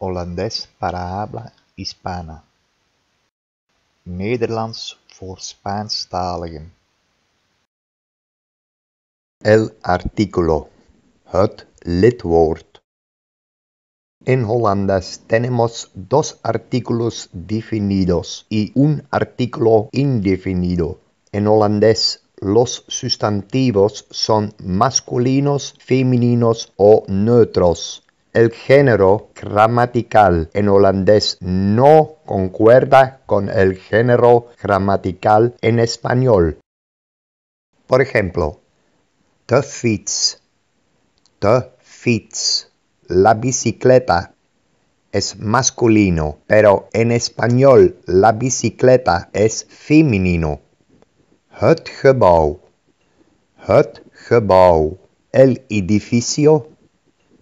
holandés para habla hispana. Nederlands voor Spaanstaligen. El artículo. Het lidwoord. En holandés tenemos dos artículos definidos y un artículo indefinido. En holandés los sustantivos son masculinos, femeninos o neutros el género gramatical en holandés no concuerda con el género gramatical en español. Por ejemplo, de fiets, de fiets, la bicicleta es masculino, pero en español la bicicleta es femenino. Het gebouw, het gebouw, el edificio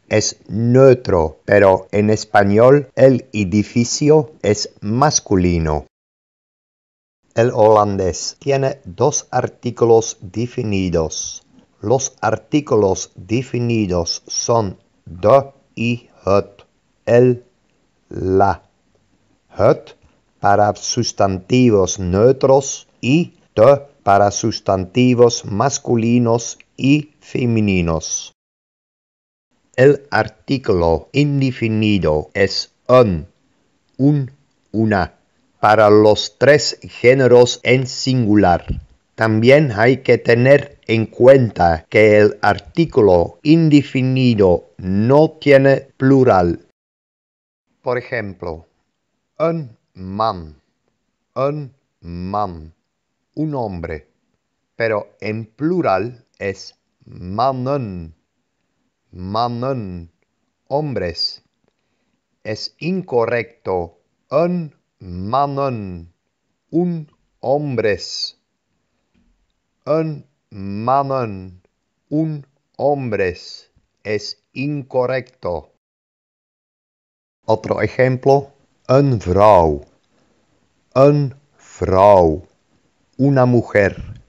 es neutro, pero en español el edificio es masculino. El holandés tiene dos artículos definidos. Los artículos definidos son de y het, el, la. Het para sustantivos neutros y de para sustantivos masculinos y femeninos. El artículo indefinido es un, un, una para los tres géneros en singular. También hay que tener en cuenta que el artículo indefinido no tiene plural. Por ejemplo, un mam, un mam, un hombre, pero en plural es manon manon, hombres. Es incorrecto, un manon, un hombres. Un manon, un hombres. Es incorrecto. Otro ejemplo, un vrouw. Un vrouw, una mujer,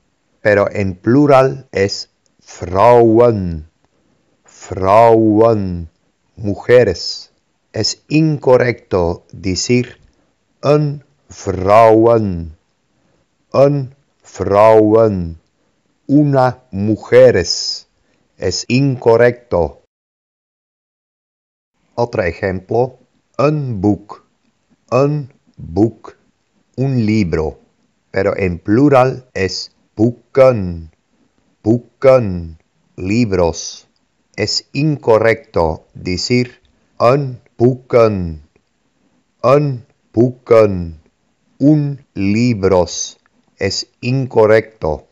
pero en plural es frauen. Frauen, mujeres. Es incorrecto decir un Frauen, un Frauen, una mujeres. Es incorrecto. Otro ejemplo, un book, un book, un libro, pero en plural es buken, buken, libros es incorrecto decir un un un libros es incorrecto.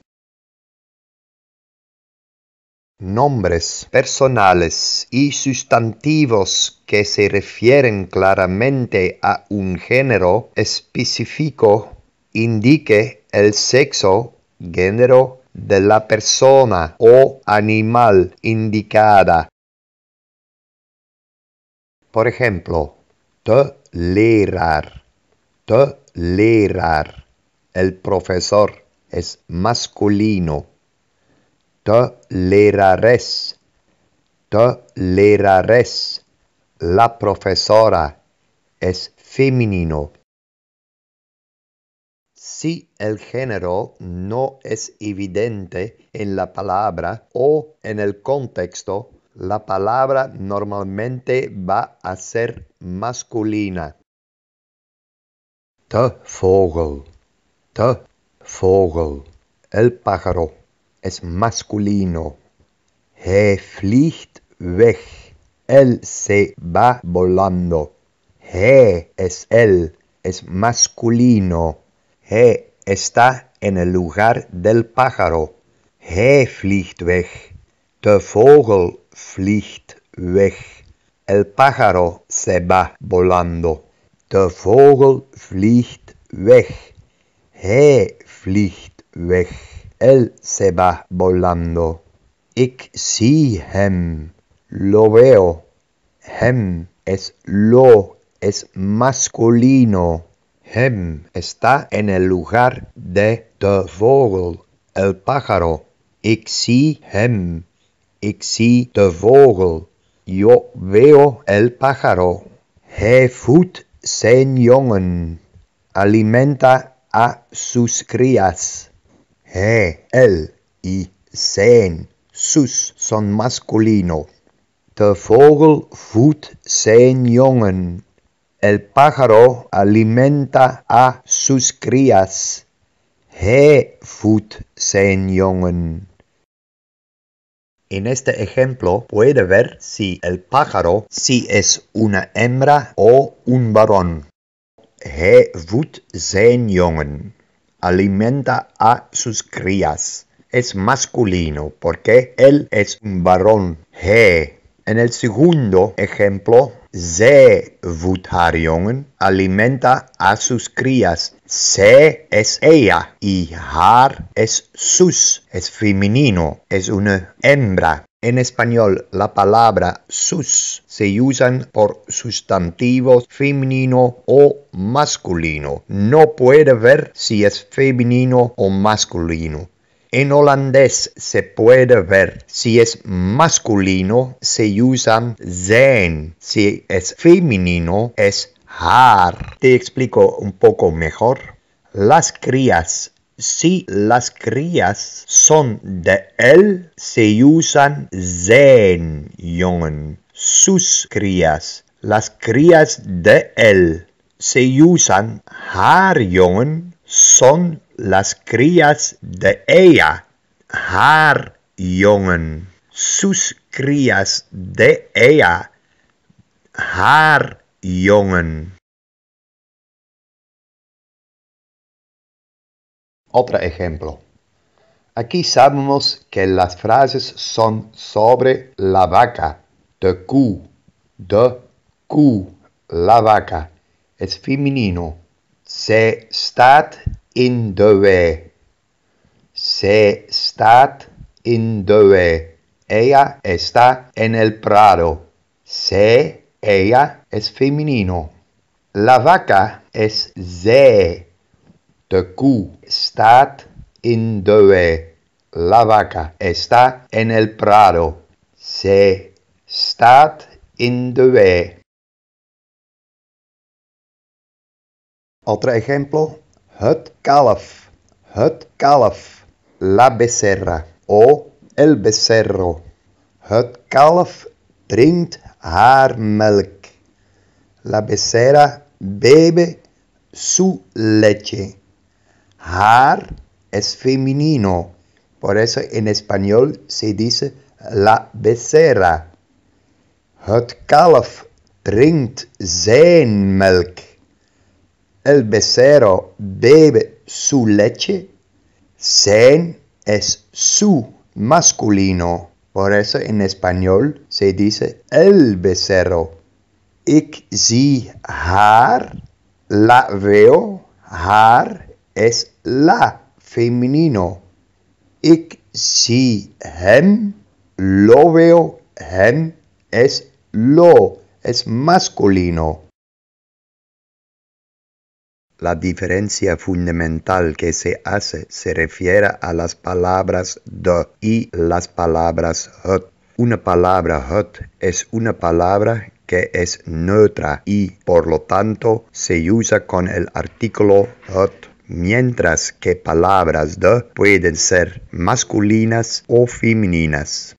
Nombres personales y sustantivos que se refieren claramente a un género específico indique el sexo, género de la persona o animal indicada. Por ejemplo, tolerar, lerar. El profesor es masculino. Tolerares, lerares La profesora es femenino si el género no es evidente en la palabra o en el contexto, la palabra normalmente va a ser masculina. T vogel, vogel, el pájaro es masculino. He fliegt weg, él se va volando. He es él, es masculino. He está en el lugar del pájaro. He fliegt weg. The vogel fliegt weg. El pájaro se va volando. The vogel fliegt weg. He fliegt weg. Él se va volando. Ik zie hem. Lo veo. Hem es lo, es masculino. Hem está en el lugar de the vogel, el pájaro. Ik zie hem. Ik de vogel. Yo veo el pájaro. He food zijn jungen. Alimenta a sus crías. He, él y sus son masculino. De vogel food zijn jongen. El pájaro alimenta a sus crías. He fut zijn En este ejemplo puede ver si el pájaro si es una hembra o un varón. He vut zijn Alimenta a sus crías. Es masculino porque él es un varón. He en el segundo ejemplo, se alimenta a sus crías. Se es ella y har es sus, es femenino, es una hembra. En español, la palabra sus se usan por sustantivos femenino o masculino. No puede ver si es femenino o masculino. En holandés se puede ver. Si es masculino, se usan zijn. Si es femenino, es haar. Te explico un poco mejor. Las crías. Si las crías son de él, se usan zijn jongen. Sus crías. Las crías de él se usan haar jongen son las crías de ella, haar jongen. Sus crías de ella, haar jongen. Otro ejemplo. Aquí sabemos que las frases son sobre la vaca, de cu, de Q la vaca. Es femenino. Se stat in de Se stat in de Ella está en el prado. Se, ella es femenino. La vaca es ze. De koe stat in de La vaca está en el prado. Se stat in de Otro ejemplo, het kalf, het kalf, la becerra o el becerro. Het kalf drinkt haar melk. La becerra bebe su leche. Haar es femenino, por eso en español se dice la becerra. Het kalf drinkt zijn melk. el becerro bebe su leche, sen es su masculino. Por eso en español se dice el becerro. Ik si haar, la veo, Har es la femenino. Ik si hem, lo veo, hem es lo, es masculino. La diferencia fundamental que se hace se refiere a las palabras de y las palabras hot. Una palabra hot es una palabra que es neutra y por lo tanto se usa con el artículo hot, mientras que palabras de pueden ser masculinas o femeninas.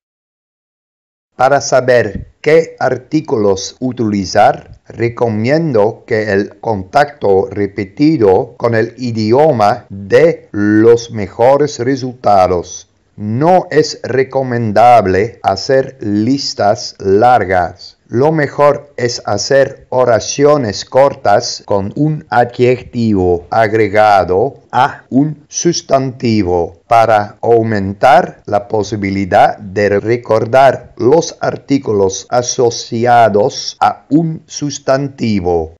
Para saber qué artículos utilizar, recomiendo que el contacto repetido con el idioma dé los mejores resultados. No es recomendable hacer listas largas. Lo mejor es hacer oraciones cortas con un adjetivo agregado a un sustantivo para aumentar la posibilidad de recordar los artículos asociados a un sustantivo.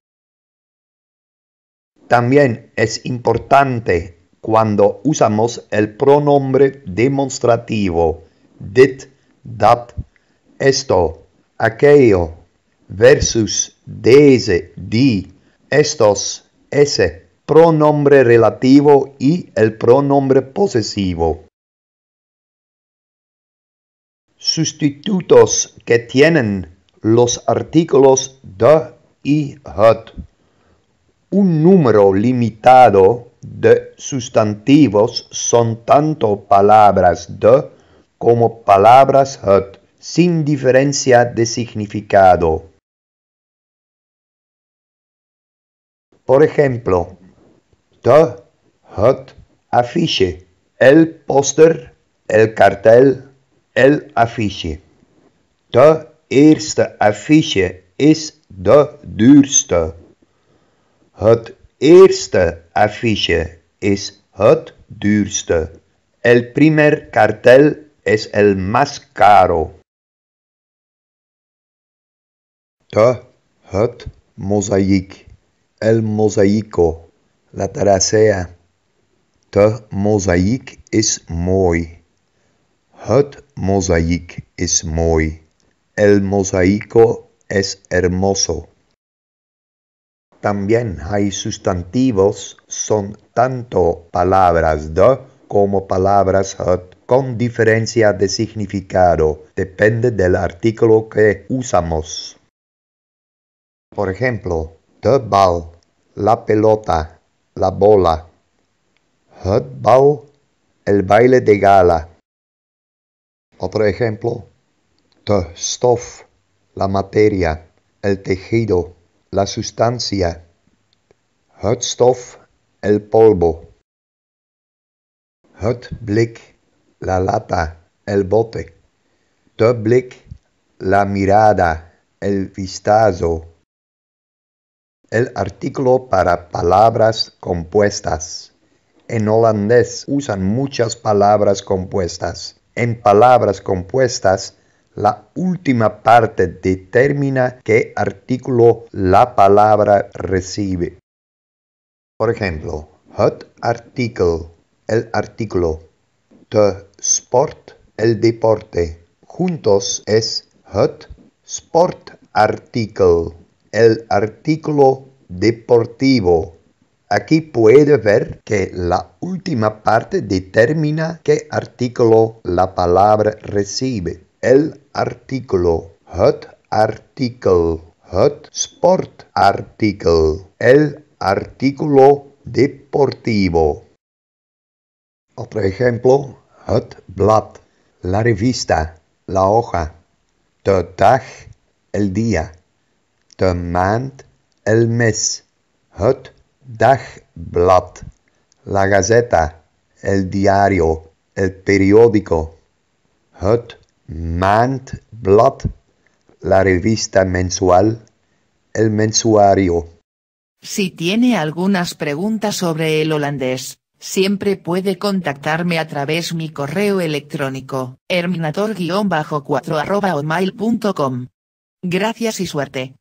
También es importante cuando usamos el pronombre demostrativo dit, dat, esto, aquello, versus dese, di, estos, ese, pronombre relativo y el pronombre posesivo. Sustitutos que tienen los artículos de y het. Un número limitado de sustantivos son tanto palabras de como palabras het, sin diferencia de significado. Por ejemplo, de, het afiche, el póster, el cartel, el afiche. De eerste afiche is de duurste. Het eerste affiche is het duurste. El primer cartel es el más caro. Te, het mozaïek. El mosaico. La terracea. Te mozaïek is mooi. Het mozaïek is mooi. El mosaico es hermoso. También hay sustantivos, son tanto palabras de como palabras de, con diferencia de significado, depende del artículo que usamos. Por ejemplo, de ball, la pelota, la bola. Hot ball, el baile de gala. Otro ejemplo, the stuff, la materia, el tejido la sustancia, Hotstoff, el polvo, Hotblick, la lata, el bote, blik, la mirada, el vistazo. El artículo para palabras compuestas. En holandés usan muchas palabras compuestas. En palabras compuestas la última parte determina qué artículo la palabra recibe. Por ejemplo, hot article el artículo. The sport, el deporte. Juntos es sport article, el artículo deportivo. Aquí puede ver que la última parte determina qué artículo la palabra recibe. el artículo, het artikel, het sportartikel, el artículo deportivo. Otro ejemplo, het blad, la revista, la hoja, de dag, el día, de maand, el mes, het dagblad, la gazeta, el diario, el periódico, het Mant Blood, la revista mensual, el mensuario. Si tiene algunas preguntas sobre el holandés, siempre puede contactarme a través mi correo electrónico, herminator-4 mail.com. Gracias y suerte.